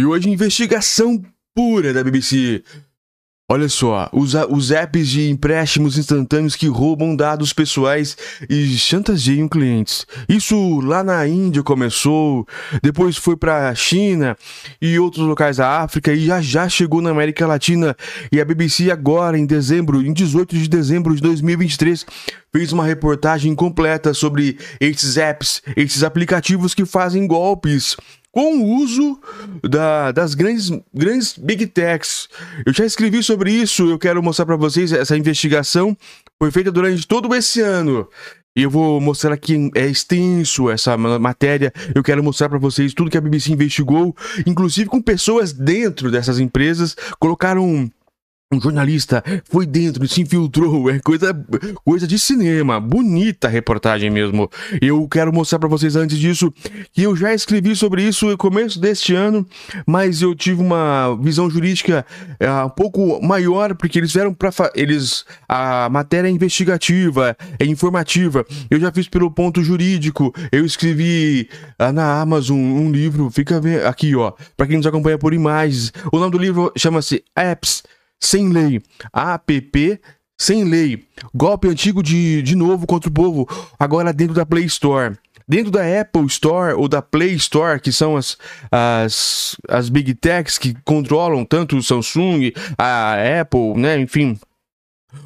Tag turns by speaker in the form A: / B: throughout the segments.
A: E hoje, investigação pura da BBC. Olha só, os, os apps de empréstimos instantâneos que roubam dados pessoais e chantageiam clientes. Isso lá na Índia começou, depois foi para a China e outros locais da África e já já chegou na América Latina. E a BBC agora, em dezembro, em 18 de dezembro de 2023, fez uma reportagem completa sobre esses apps, esses aplicativos que fazem golpes com o uso da, das grandes, grandes big techs. Eu já escrevi sobre isso, eu quero mostrar para vocês essa investigação foi feita durante todo esse ano. E eu vou mostrar aqui, é extenso essa matéria. Eu quero mostrar para vocês tudo que a BBC investigou, inclusive com pessoas dentro dessas empresas, colocaram um jornalista foi dentro, se infiltrou, é coisa, coisa de cinema, bonita reportagem mesmo. Eu quero mostrar para vocês antes disso que eu já escrevi sobre isso no começo deste ano, mas eu tive uma visão jurídica é, um pouco maior porque eles vieram para eles a matéria é investigativa, é informativa. Eu já fiz pelo ponto jurídico, eu escrevi ah, na Amazon um livro, fica aqui ó, para quem nos acompanha por imagens. O nome do livro chama-se Apps sem lei. APP sem lei. Golpe antigo de, de novo contra o povo, agora dentro da Play Store. Dentro da Apple Store ou da Play Store, que são as, as, as big techs que controlam tanto o Samsung, a Apple, né, enfim,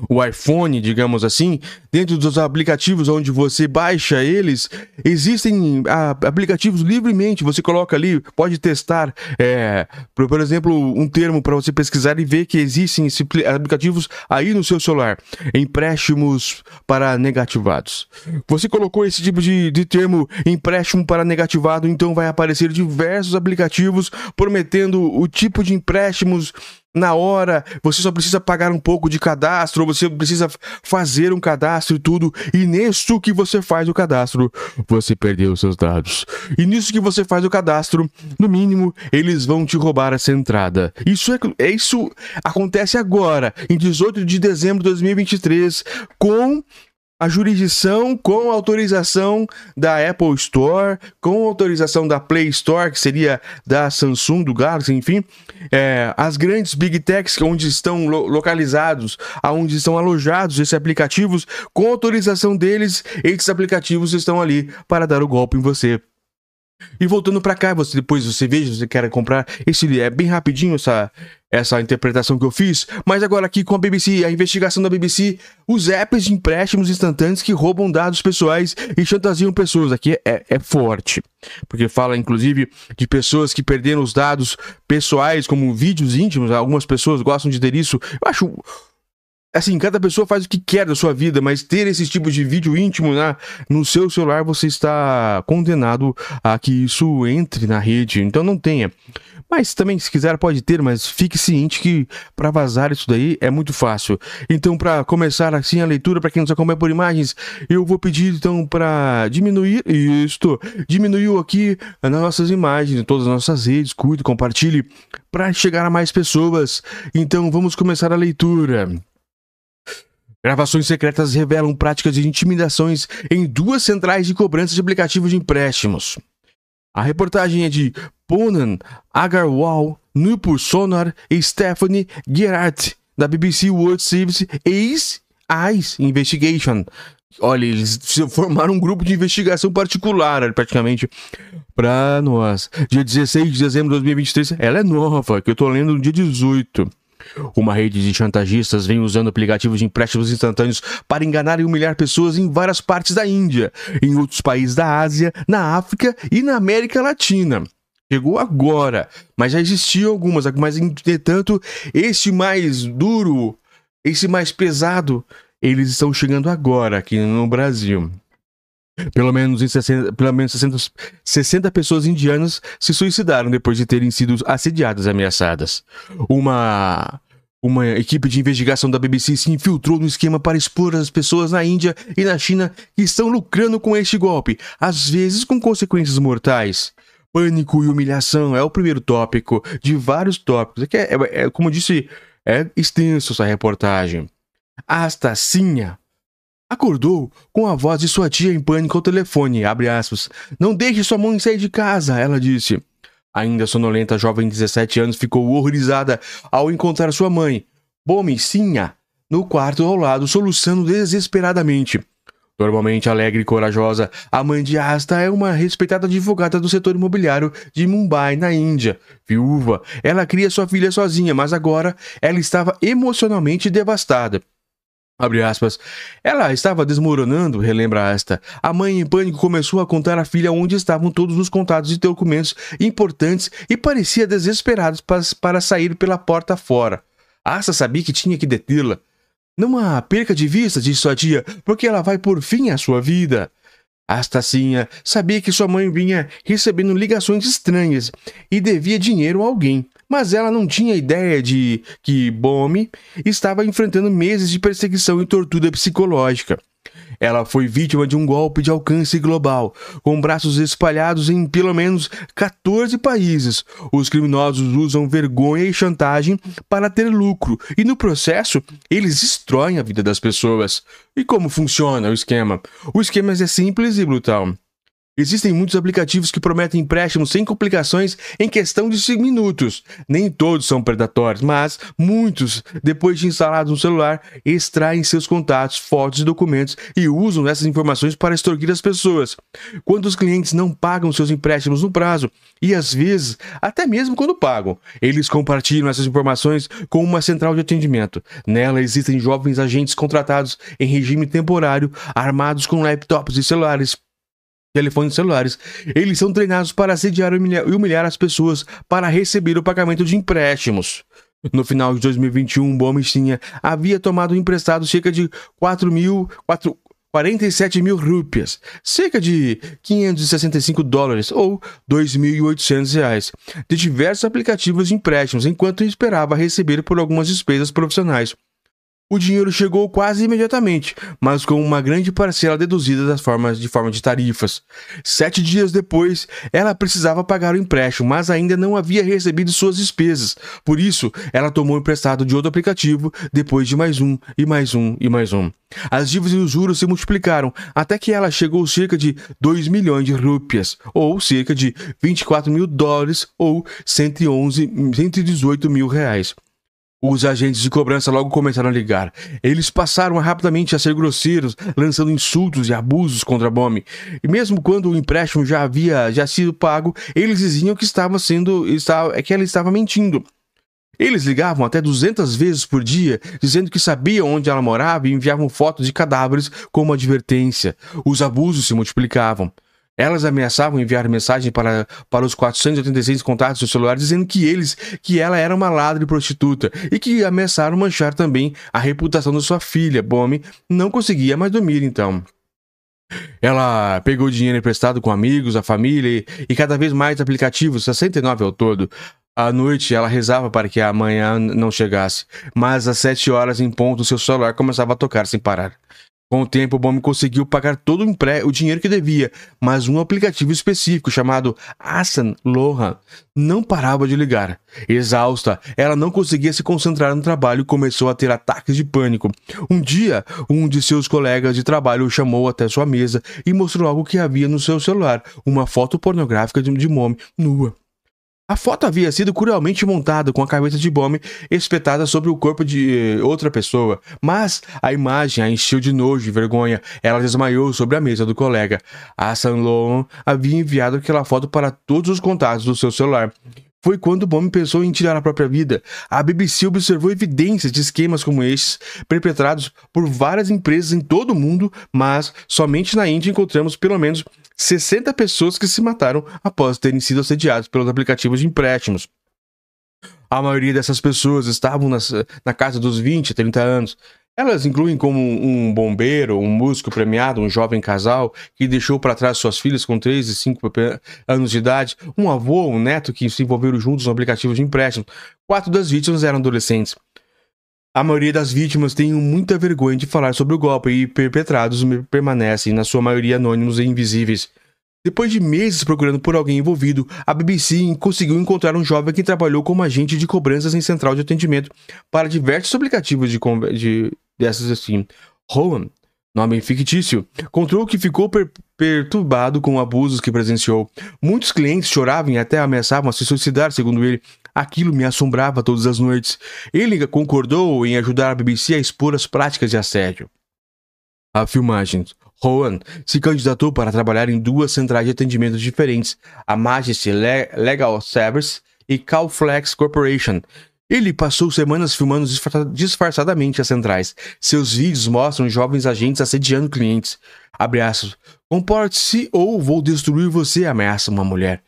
A: o iPhone, digamos assim, dentro dos aplicativos onde você baixa eles, existem ah, aplicativos livremente. Você coloca ali, pode testar, é, por, por, exemplo, um termo para você pesquisar e ver que existem aplicativos aí no seu celular. Empréstimos para negativados. Você colocou esse tipo de, de termo empréstimo para negativado, então vai aparecer diversos aplicativos prometendo o tipo de empréstimos na hora, você só precisa pagar um pouco de cadastro, você precisa fazer um cadastro e tudo, e nisso que você faz o cadastro, você perdeu os seus dados. E nisso que você faz o cadastro, no mínimo, eles vão te roubar essa entrada. Isso é, é isso acontece agora, em 18 de dezembro de 2023, com a jurisdição com autorização da Apple Store, com autorização da Play Store, que seria da Samsung, do Galaxy, enfim, é, as grandes Big Techs, é onde estão lo localizados, aonde estão alojados esses aplicativos, com autorização deles, esses aplicativos estão ali para dar o golpe em você. E voltando para cá, você depois você veja se quer comprar esse é bem rapidinho essa essa interpretação que eu fiz, mas agora aqui com a BBC, a investigação da BBC, os apps de empréstimos instantâneos que roubam dados pessoais e chantageiam pessoas. Aqui é, é forte, porque fala inclusive de pessoas que perderam os dados pessoais, como vídeos íntimos, algumas pessoas gostam de ter isso. Eu acho assim, cada pessoa faz o que quer da sua vida, mas ter esse tipo de vídeo íntimo na, né, no seu celular, você está condenado a que isso entre na rede. Então não tenha. Mas também, se quiser, pode ter, mas fique ciente que para vazar isso daí é muito fácil. Então, para começar assim a leitura, para quem nos acompanha por imagens, eu vou pedir então para diminuir isto. Diminuiu aqui nas nossas imagens, em todas as nossas redes, cuide, compartilhe para chegar a mais pessoas. Então, vamos começar a leitura. Gravações secretas revelam práticas de intimidações em duas centrais de cobrança de aplicativos de empréstimos. A reportagem é de Ponan Agarwal, Nupur Sonar e Stephanie Gerhardt, da BBC World Service Ace Eyes Investigation. Olha, eles formaram um grupo de investigação particular, praticamente, para nós. Dia 16 de dezembro de 2023, ela é nova, que eu tô lendo no dia 18. Uma rede de chantagistas vem usando aplicativos de empréstimos instantâneos para enganar e humilhar pessoas em várias partes da Índia, em outros países da Ásia, na África e na América Latina. Chegou agora, mas já existiam algumas, mas entretanto, esse mais duro, esse mais pesado, eles estão chegando agora aqui no Brasil. Pelo menos, em 60, pelo menos 60, 60 pessoas indianas se suicidaram depois de terem sido assediadas e ameaçadas. Uma uma equipe de investigação da BBC se infiltrou no esquema para expor as pessoas na Índia e na China que estão lucrando com este golpe, às vezes com consequências mortais. Pânico e humilhação é o primeiro tópico de vários tópicos. É, é, é, é como eu disse, é extenso essa reportagem. Astacinha Acordou com a voz de sua tia em pânico ao telefone, abre aspas. Não deixe sua mãe sair de casa, ela disse. Ainda sonolenta, a jovem de 17 anos ficou horrorizada ao encontrar sua mãe, Bomicinha, no quarto ao lado, soluçando desesperadamente. Normalmente alegre e corajosa, a mãe de Asta é uma respeitada advogada do setor imobiliário de Mumbai, na Índia. Viúva, ela cria sua filha sozinha, mas agora ela estava emocionalmente devastada. Abre aspas. Ela estava desmoronando, relembra esta. A mãe, em pânico, começou a contar à filha onde estavam todos os contatos e documentos importantes e parecia desesperada para sair pela porta fora. Asta sabia que tinha que detê-la. Não há perca de vista, disse sua tia, porque ela vai por fim à sua vida. Astacinha sabia que sua mãe vinha recebendo ligações estranhas e devia dinheiro a alguém mas ela não tinha ideia de que Bombe estava enfrentando meses de perseguição e tortura psicológica. Ela foi vítima de um golpe de alcance global, com braços espalhados em pelo menos 14 países. Os criminosos usam vergonha e chantagem para ter lucro, e no processo, eles destroem a vida das pessoas. E como funciona o esquema? O esquema é simples e brutal. Existem muitos aplicativos que prometem empréstimos sem complicações em questão de minutos. Nem todos são predatórios, mas muitos, depois de instalados no celular, extraem seus contatos, fotos e documentos e usam essas informações para extorquir as pessoas. Quando os clientes não pagam seus empréstimos no prazo, e às vezes até mesmo quando pagam, eles compartilham essas informações com uma central de atendimento. Nela existem jovens agentes contratados em regime temporário, armados com laptops e celulares telefones celulares. Eles são treinados para assediar e humilhar, humilhar as pessoas para receber o pagamento de empréstimos. No final de 2021, Bomistinha havia tomado emprestado cerca de 4 mil, 4, 47 mil rúpias, cerca de 565 dólares ou 2.800 reais, de diversos aplicativos de empréstimos, enquanto esperava receber por algumas despesas profissionais. O dinheiro chegou quase imediatamente, mas com uma grande parcela deduzida das formas de forma de tarifas. Sete dias depois, ela precisava pagar o empréstimo, mas ainda não havia recebido suas despesas. Por isso, ela tomou emprestado de outro aplicativo, depois de mais um e mais um e mais um. As dívidas e os juros se multiplicaram até que ela chegou cerca de 2 milhões de rúpias, ou cerca de 24 mil dólares, ou 111, 118 mil reais. Os agentes de cobrança logo começaram a ligar. Eles passaram rapidamente a ser grosseiros, lançando insultos e abusos contra Bomi. E mesmo quando o empréstimo já havia já sido pago, eles diziam que estava sendo estava, é que ela estava mentindo. Eles ligavam até 200 vezes por dia, dizendo que sabiam onde ela morava e enviavam fotos de cadáveres como advertência. Os abusos se multiplicavam. Elas ameaçavam enviar mensagem para, para os 486 contatos do celular dizendo que eles, que ela era uma ladra e prostituta e que ameaçaram manchar também a reputação de sua filha. Bomi não conseguia mais dormir então. Ela pegou dinheiro emprestado com amigos, a família e, e cada vez mais aplicativos, 69 ao todo. À noite, ela rezava para que a manhã não chegasse, mas às sete horas em ponto, seu celular começava a tocar sem parar. Com o tempo, o conseguiu pagar todo o, o dinheiro que devia, mas um aplicativo específico chamado Asan Lohan não parava de ligar. Exausta, ela não conseguia se concentrar no trabalho e começou a ter ataques de pânico. Um dia, um de seus colegas de trabalho o chamou até sua mesa e mostrou algo que havia no seu celular, uma foto pornográfica de, de nua. A foto havia sido cruelmente montada com a cabeça de Bome espetada sobre o corpo de eh, outra pessoa, mas a imagem a encheu de nojo e vergonha. Ela desmaiou sobre a mesa do colega. A San Loan havia enviado aquela foto para todos os contatos do seu celular. Foi quando Bome pensou em tirar a própria vida. A BBC observou evidências de esquemas como estes, perpetrados por várias empresas em todo o mundo, mas somente na Índia encontramos pelo menos 60 pessoas que se mataram após terem sido assediados pelos aplicativos de empréstimos. A maioria dessas pessoas estavam nas, na casa dos 20, 30 anos. Elas incluem como um bombeiro, um músico premiado, um jovem casal que deixou para trás suas filhas com 3 e 5 anos de idade, um avô, um neto que se envolveram juntos no aplicativo de empréstimo. Quatro das vítimas eram adolescentes. A maioria das vítimas tem muita vergonha de falar sobre o golpe e perpetrados permanecem, na sua maioria, anônimos e invisíveis. Depois de meses procurando por alguém envolvido, a BBC conseguiu encontrar um jovem que trabalhou como agente de cobranças em central de atendimento para diversos aplicativos de, de dessas assim. Rowan, nome fictício, contou que ficou per perturbado com abusos que presenciou. Muitos clientes choravam e até ameaçavam a se suicidar, segundo ele, Aquilo me assombrava todas as noites. Ele concordou em ajudar a BBC a expor as práticas de assédio. A filmagem. Rowan se candidatou para trabalhar em duas centrais de atendimento diferentes, a Majesty Le Legal Service e Calflex Corporation. Ele passou semanas filmando disfarçadamente as centrais. Seus vídeos mostram jovens agentes assediando clientes. abraços, Comporte-se ou vou destruir você, ameaça uma mulher.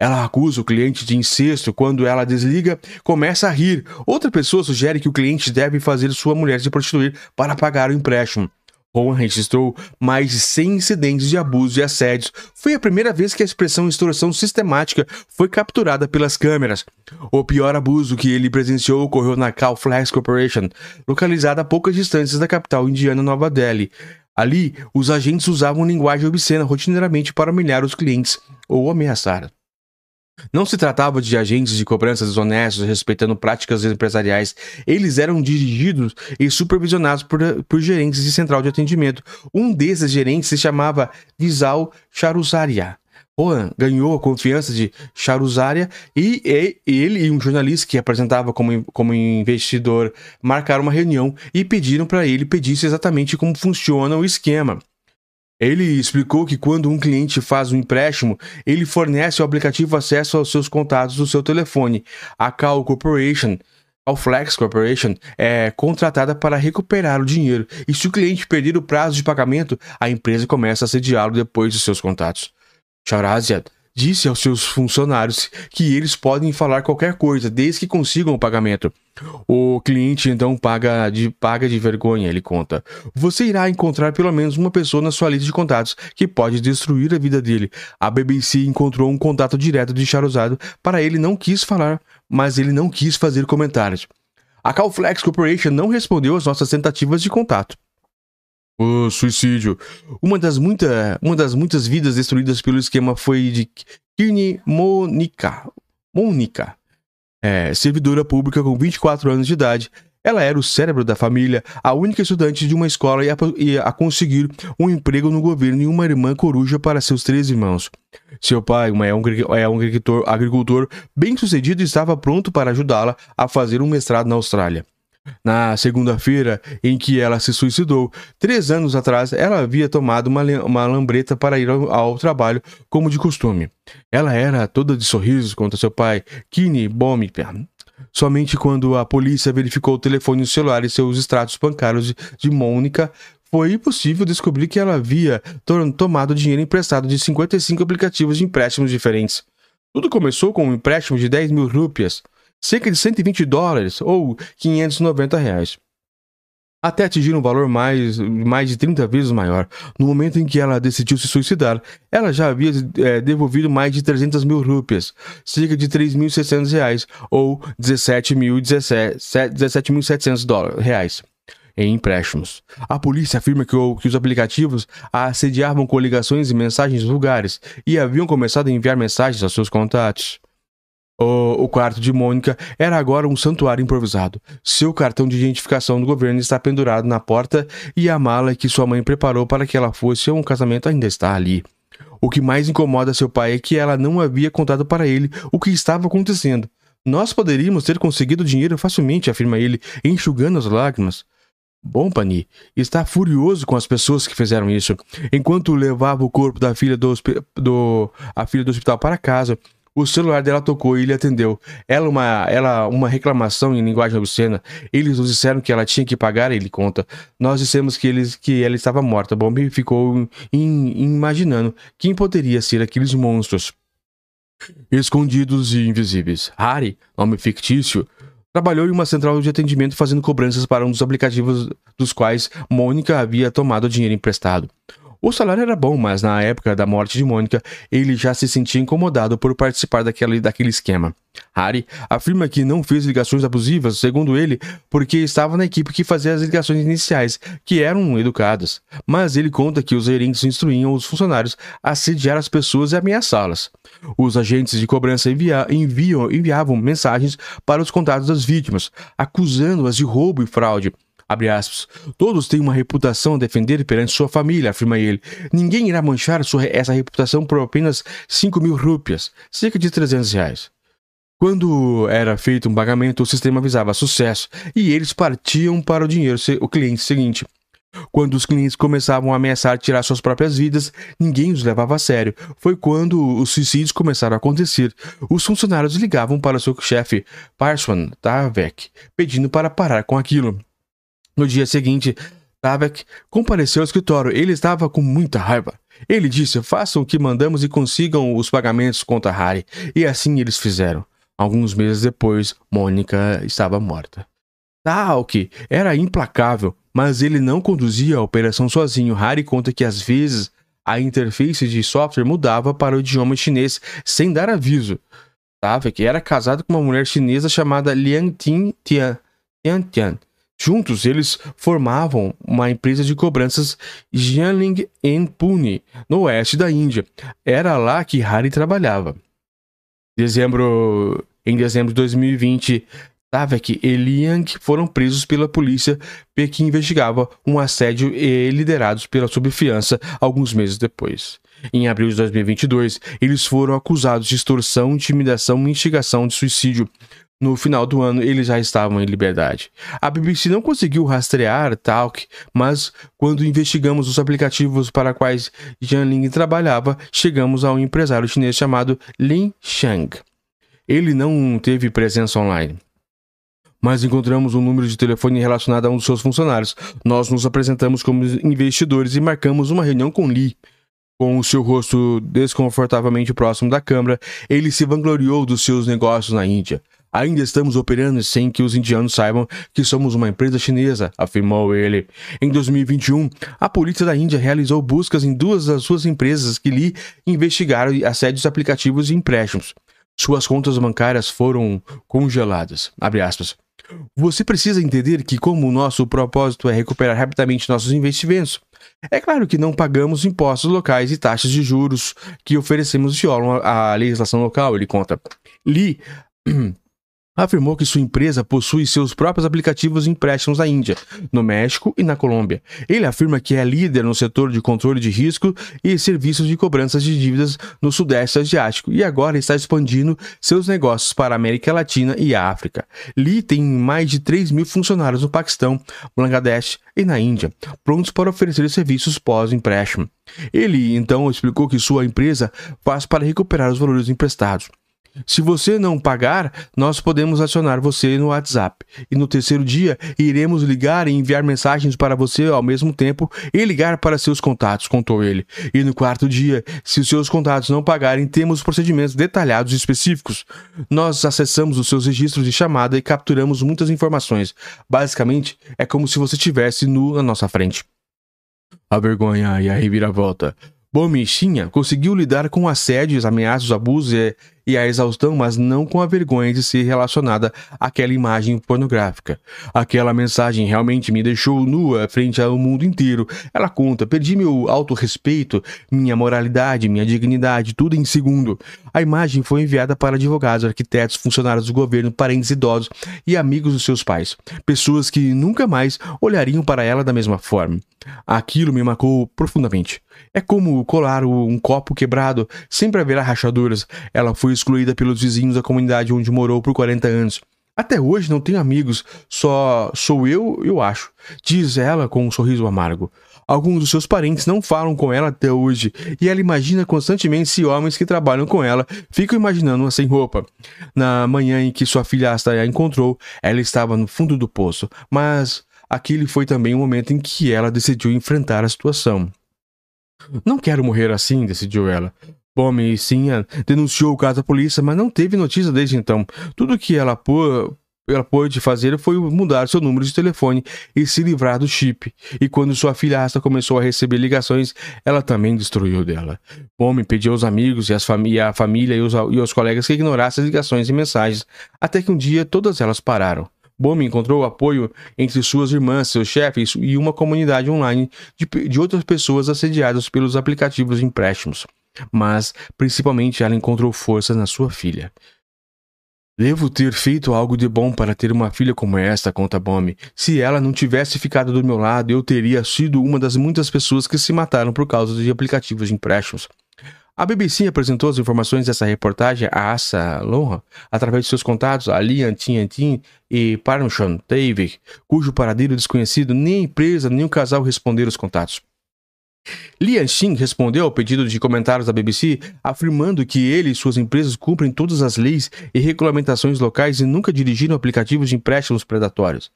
A: Ela acusa o cliente de incesto quando ela desliga, começa a rir. Outra pessoa sugere que o cliente deve fazer sua mulher se prostituir para pagar o empréstimo. Rowan registrou mais de 100 incidentes de abuso e assédios. Foi a primeira vez que a expressão extorsão sistemática foi capturada pelas câmeras. O pior abuso que ele presenciou ocorreu na Calflex Corporation, localizada a poucas distâncias da capital indiana Nova Delhi. Ali, os agentes usavam linguagem obscena rotineiramente para humilhar os clientes ou ameaçar. Não se tratava de agentes de cobranças desonestos respeitando práticas empresariais. Eles eram dirigidos e supervisionados por, por gerentes de central de atendimento. Um desses gerentes se chamava Dizal Charuzaria. Juan ganhou a confiança de Charuzaria e, e, ele e um jornalista que apresentava como, como investidor marcaram uma reunião e pediram para ele pedisse exatamente como funciona o esquema. Ele explicou que quando um cliente faz um empréstimo, ele fornece ao aplicativo acesso aos seus contatos do seu telefone. A Cal Corporation, a Flex Corporation, é contratada para recuperar o dinheiro e se o cliente perder o prazo de pagamento, a empresa começa a sediá-lo depois dos seus contatos. Charazia disse aos seus funcionários que eles podem falar qualquer coisa, desde que consigam o pagamento. O cliente então paga de, paga de vergonha, ele conta. Você irá encontrar pelo menos uma pessoa na sua lista de contatos que pode destruir a vida dele. A BBC encontrou um contato direto de Charuzado para ele não quis falar, mas ele não quis fazer comentários. A Calflex Corporation não respondeu às nossas tentativas de contato o suicídio. Uma das, muita, uma das muitas vidas destruídas pelo esquema foi de Kirni Monica, Monica é, servidora pública com 24 anos de idade. Ela era o cérebro da família, a única estudante de uma escola e a, e a conseguir um emprego no governo e uma irmã coruja para seus três irmãos. Seu pai é um, é um agricultor, agricultor bem-sucedido e estava pronto para ajudá-la a fazer um mestrado na Austrália. Na segunda-feira em que ela se suicidou, três anos atrás, ela havia tomado uma, uma lambreta para ir ao, ao, trabalho, como de costume. Ela era toda de sorrisos contra seu pai, Kine Bomber. Somente quando a polícia verificou o telefone celular e seus extratos bancários de, de Mônica, foi possível descobrir que ela havia tomado dinheiro emprestado de 55 aplicativos de empréstimos diferentes. Tudo começou com um empréstimo de 10 mil rúpias cerca de 120 dólares ou 590 reais. Até atingir um valor mais, mais de 30 vezes maior. No momento em que ela decidiu se suicidar, ela já havia é, devolvido mais de 300 mil rúpias, cerca de 3.600 reais ou 17.700 17, reais em empréstimos. A polícia afirma que, o, que, os aplicativos a assediavam com ligações e mensagens vulgares e haviam começado a enviar mensagens aos seus contatos. O, o, quarto de Mônica era agora um santuário improvisado. Seu cartão de identificação do governo está pendurado na porta e a mala que sua mãe preparou para que ela fosse a um casamento ainda está ali. O que mais incomoda seu pai é que ela não havia contado para ele o que estava acontecendo. Nós poderíamos ter conseguido dinheiro facilmente, afirma ele, enxugando as lágrimas. Bom, Pani, está furioso com as pessoas que fizeram isso. Enquanto levava o corpo da filha do, do a filha do hospital para casa, o celular dela tocou e ele atendeu. Ela uma, ela, uma reclamação em linguagem obscena. Eles nos disseram que ela tinha que pagar, ele conta. Nós dissemos que, eles, que ela estava morta. Bom, Bomb ficou in, imaginando quem poderia ser aqueles monstros. Escondidos e invisíveis. Harry, nome fictício, trabalhou em uma central de atendimento fazendo cobranças para um dos aplicativos dos quais Mônica havia tomado dinheiro emprestado. O salário era bom, mas na época da morte de Mônica, ele já se sentia incomodado por participar daquele, daquele esquema. Harry afirma que não fez ligações abusivas, segundo ele, porque estava na equipe que fazia as ligações iniciais, que eram educadas. Mas ele conta que os gerentes instruíam os funcionários a sediar as pessoas e ameaçá-las. Os agentes de cobrança envia, enviam, enviavam mensagens para os contatos das vítimas, acusando-as de roubo e fraude Abre aspas. Todos têm uma reputação a defender perante sua família, afirma ele. Ninguém irá manchar sua, essa reputação por apenas 5 mil rúpias, cerca de 300 reais. Quando era feito um pagamento, o sistema avisava sucesso e eles partiam para o dinheiro, o cliente seguinte. Quando os clientes começavam a ameaçar tirar suas próprias vidas, ninguém os levava a sério. Foi quando os suicídios começaram a acontecer. Os funcionários ligavam para seu chefe, Parson Tavek, pedindo para parar com aquilo. No dia seguinte, Tavek compareceu ao escritório. Ele estava com muita raiva. Ele disse: façam o que mandamos e consigam os pagamentos contra Harry. E assim eles fizeram. Alguns meses depois, Mônica estava morta. Talk era implacável, mas ele não conduzia a operação sozinho. Harry conta que às vezes a interface de software mudava para o idioma chinês sem dar aviso. Tavek era casado com uma mulher chinesa chamada Liang Tian, Tian, Tian Juntos, eles formavam uma empresa de cobranças Jianling Pune, no oeste da Índia. Era lá que Hari trabalhava. Dezembro, em dezembro de 2020, Tavek e Liang foram presos pela polícia que investigava um assédio e liderados pela subfiança alguns meses depois. Em abril de 2022, eles foram acusados de extorsão, intimidação e instigação de suicídio no final do ano, eles já estavam em liberdade. A BBC não conseguiu rastrear Talk, mas quando investigamos os aplicativos para quais Jianling trabalhava, chegamos a um empresário chinês chamado Lin Shang. Ele não teve presença online mas encontramos um número de telefone relacionado a um dos seus funcionários. Nós nos apresentamos como investidores e marcamos uma reunião com Li. Com o seu rosto desconfortavelmente próximo da câmera, ele se vangloriou dos seus negócios na Índia. Ainda estamos operando sem que os indianos saibam que somos uma empresa chinesa, afirmou ele. Em 2021, a polícia da Índia realizou buscas em duas das suas empresas que lhe investigaram assédios aplicativos e empréstimos. Suas contas bancárias foram congeladas. Você precisa entender que, como o nosso propósito é recuperar rapidamente nossos investimentos, é claro que não pagamos impostos locais e taxas de juros que oferecemos violam a legislação local, ele conta. Li afirmou que sua empresa possui seus próprios aplicativos e empréstimos na Índia, no México e na Colômbia. Ele afirma que é líder no setor de controle de risco e serviços de cobranças de dívidas no Sudeste Asiático e agora está expandindo seus negócios para a América Latina e a África. Lee tem mais de 3 mil funcionários no Paquistão, Bangladesh e na Índia, prontos para oferecer serviços pós-empréstimo. Ele então explicou que sua empresa faz para recuperar os valores emprestados. Se você não pagar, nós podemos acionar você no WhatsApp. E no terceiro dia, iremos ligar e enviar mensagens para você ao mesmo tempo e ligar para seus contatos, contou ele. E no quarto dia, se os seus contatos não pagarem, temos procedimentos detalhados e específicos. Nós acessamos os seus registros de chamada e capturamos muitas informações. Basicamente, é como se você estivesse nu na nossa frente. A vergonha e a reviravolta. Bom, Michinha conseguiu lidar com assédios, ameaças, abusos e e a exaustão, mas não com a vergonha de ser relacionada àquela imagem pornográfica. Aquela mensagem realmente me deixou nua frente ao mundo inteiro. Ela conta: perdi meu autorrespeito, minha moralidade, minha dignidade, tudo em segundo. A imagem foi enviada para advogados, arquitetos, funcionários do governo, parentes idosos e amigos dos seus pais, pessoas que nunca mais olhariam para ela da mesma forma. Aquilo me marcou profundamente. É como colar um copo quebrado, sempre haverá rachaduras. Ela foi excluída pelos vizinhos da comunidade onde morou por 40 anos. Até hoje não tenho amigos, só sou eu, eu acho, diz ela com um sorriso amargo. Alguns dos seus parentes não falam com ela até hoje, e ela imagina constantemente se homens que trabalham com ela ficam imaginando-a sem roupa. Na manhã em que sua filhasta a encontrou, ela estava no fundo do poço, mas aquele foi também o momento em que ela decidiu enfrentar a situação. Não quero morrer assim, decidiu ela. Bomecinha é, denunciou o caso à polícia, mas não teve notícia desde então. Tudo que ela pôr ela pôde fazer foi mudar seu número de telefone e se livrar do chip. E quando sua filhasta começou a receber ligações, ela também destruiu dela. O pediu aos amigos e, as a família e os, e colegas que ignorassem as ligações e mensagens, até que um dia todas elas pararam. Bom encontrou apoio entre suas irmãs, seus chefes e uma comunidade online de, de outras pessoas assediadas pelos aplicativos de empréstimos mas principalmente ela encontrou força na sua filha. Devo ter feito algo de bom para ter uma filha como esta, conta Bomi. Se ela não tivesse ficado do meu lado, eu teria sido uma das muitas pessoas que se mataram por causa de aplicativos de empréstimos. A BBC apresentou as informações dessa reportagem a Asa Lohan através de seus contatos Ali Antin e Parmshon Tavik, cujo paradeiro desconhecido nem a empresa nem o casal responderam os contatos. Lian respondeu ao pedido de comentários da BBC, afirmando que ele e suas empresas cumprem todas as leis e regulamentações locais e nunca dirigiram aplicativos de empréstimos predatórios.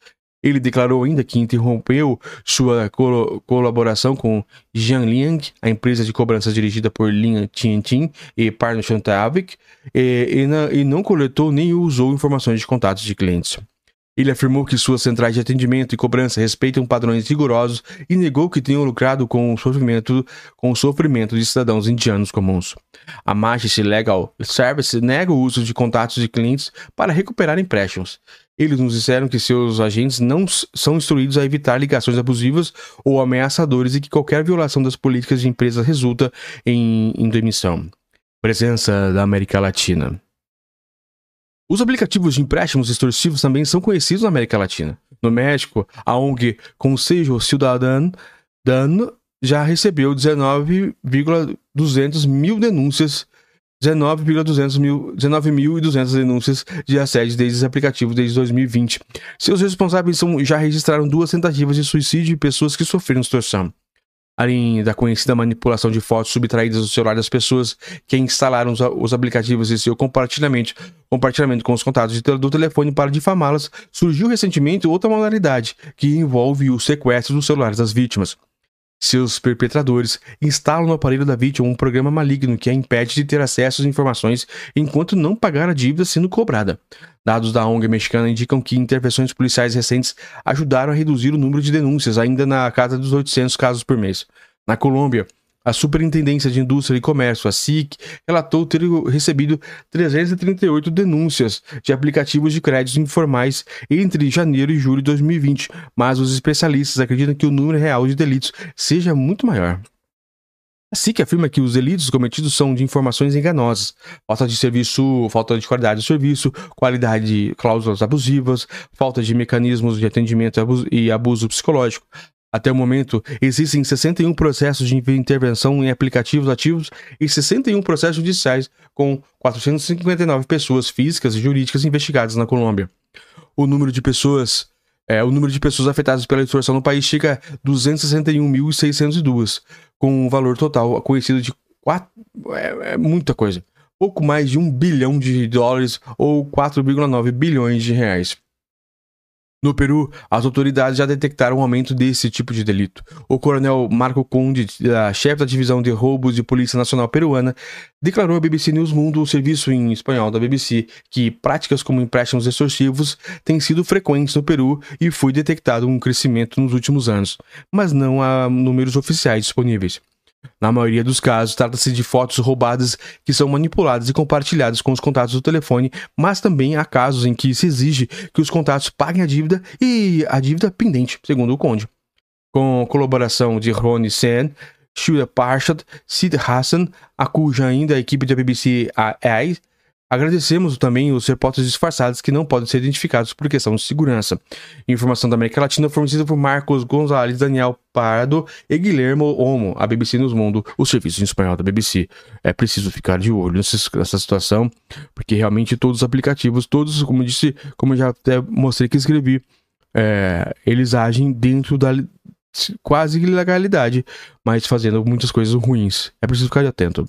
A: Ele declarou ainda que interrompeu sua colaboração com Jianliang, a empresa de cobrança dirigida por Lin Tianjin e Partner Chantavik, e, e, e, não coletou nem usou informações de contatos de clientes. Ele afirmou que suas centrais de atendimento e cobrança respeitam padrões rigorosos e negou que tenham lucrado com o sofrimento, com o sofrimento de cidadãos indianos comuns. A Majesty Legal Service nega o uso de contatos de clientes para recuperar empréstimos. Eles nos disseram que seus agentes não são instruídos a evitar ligações abusivas ou ameaçadores e que qualquer violação das políticas de empresa resulta em demissão. Presença da América Latina. Os aplicativos de empréstimos extorsivos também são conhecidos na América Latina. No México, a ONG Consejo Ciudadano Dan já recebeu 19,200 mil denúncias 19.200 mil, 19.200 denúncias de assédio desde os aplicativos desde 2020. Seus responsáveis são, já registraram duas tentativas de suicídio de pessoas que sofreram extorsão além da conhecida manipulação de fotos subtraídas do celular das pessoas que instalaram os, os aplicativos e seu compartilhamento, compartilhamento com os contatos de, do telefone para difamá-las, surgiu recentemente outra modalidade que envolve o sequestro dos celulares das vítimas. Seus perpetradores instalam no aparelho da vítima um programa maligno que a impede de ter acesso às informações enquanto não pagar a dívida sendo cobrada. Dados da ONG mexicana indicam que intervenções policiais recentes ajudaram a reduzir o número de denúncias, ainda na casa dos 800 casos por mês. Na Colômbia, a Superintendência de Indústria e Comércio, a SIC, relatou ter recebido 338 denúncias de aplicativos de créditos informais entre janeiro e julho de 2020, mas os especialistas acreditam que o número real de delitos seja muito maior. A SIC afirma que os delitos cometidos são de informações enganosas, falta de serviço, falta de qualidade do serviço, qualidade de cláusulas abusivas, falta de mecanismos de atendimento e abuso psicológico, até o momento, existem 61 processos de intervenção em aplicativos ativos e 61 processos judiciais, com 459 pessoas físicas e jurídicas investigadas na Colômbia. O número de pessoas é, o número de pessoas afetadas pela extorsão no país chega a 261.602, com um valor total conhecido de 4, é, é muita coisa, pouco mais de 1 bilhão de dólares ou 4,9 bilhões de reais. No Peru, as autoridades já detectaram um aumento desse tipo de delito. O coronel Marco Conde, eh, chefe da divisão de roubos de Polícia Nacional Peruana, declarou à BBC News Mundo, o serviço em espanhol da BBC, que práticas como empréstimos extorsivos têm sido frequentes no Peru e foi detectado um crescimento nos últimos anos, mas não há números oficiais disponíveis. Na maioria dos casos, trata-se de fotos roubadas que são manipuladas e compartilhadas com os contatos do telefone, mas também há casos em que se exige que os contatos paguem a dívida e a dívida pendente, segundo o Conde. Com colaboração de Ronnie Sen, Shuda Parshad, Sid Hassan, a cuja ainda a equipe da BBC AI é Agradecemos também os repórteres disfarçados que não podem ser identificados por questão de segurança. Informação da América Latina fornecida por Marcos Gonzalez, Daniel Pardo e Guilhermo Omo. a BBC News Mundo, o serviço em espanhol da BBC. É preciso ficar de olho nessa, situação, porque realmente todos os aplicativos, todos, como disse, como eu já até mostrei que escrevi, é, eles agem dentro da quase ilegalidade, mas fazendo muitas coisas ruins. É preciso ficar atento.